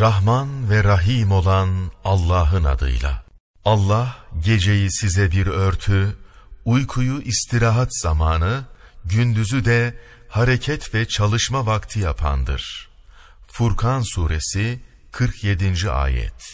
Rahman ve Rahim olan Allah'ın adıyla. Allah geceyi size bir örtü, uykuyu istirahat zamanı, gündüzü de hareket ve çalışma vakti yapandır. Furkan Suresi 47. Ayet